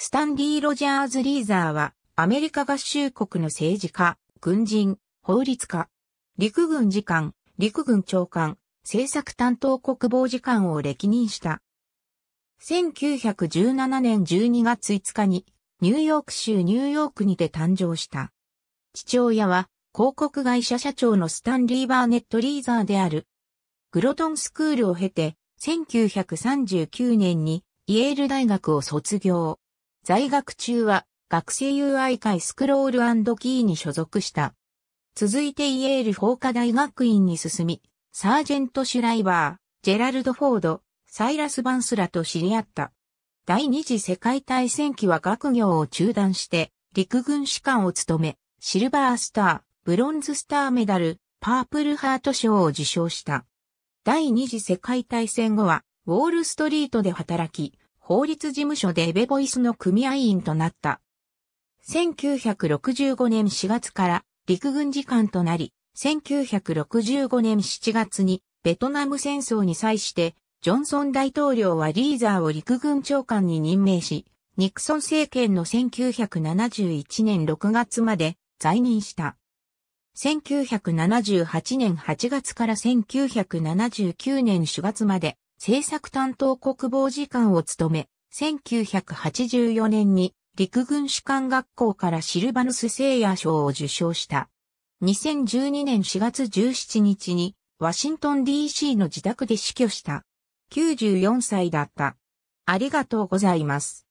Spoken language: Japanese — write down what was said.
スタンリー・ロジャーズ・リーザーは、アメリカ合衆国の政治家、軍人、法律家、陸軍次官、陸軍長官、政策担当国防次官を歴任した。1917年12月5日に、ニューヨーク州ニューヨークにて誕生した。父親は、広告会社社長のスタンリー・バーネット・リーザーである。グロトンスクールを経て、1939年にイェール大学を卒業。在学中は学生友愛会スクロールキーに所属した。続いてイエール法科大学院に進み、サージェント・シュライバー、ジェラルド・フォード、サイラス・バンスらと知り合った。第二次世界大戦期は学業を中断して、陸軍士官を務め、シルバースター、ブロンズスターメダル、パープルハート賞を受賞した。第二次世界大戦後は、ウォールストリートで働き、法律事務所でエベボイスの組合員となった。1965年4月から陸軍次官となり、1965年7月にベトナム戦争に際してジョンソン大統領はリーザーを陸軍長官に任命し、ニクソン政権の1971年6月まで在任した。1978年8月から1979年4月まで政策担当国防次官を務め、1984年に陸軍士官学校からシルバヌス聖夜賞を受賞した。2012年4月17日にワシントン DC の自宅で死去した。94歳だった。ありがとうございます。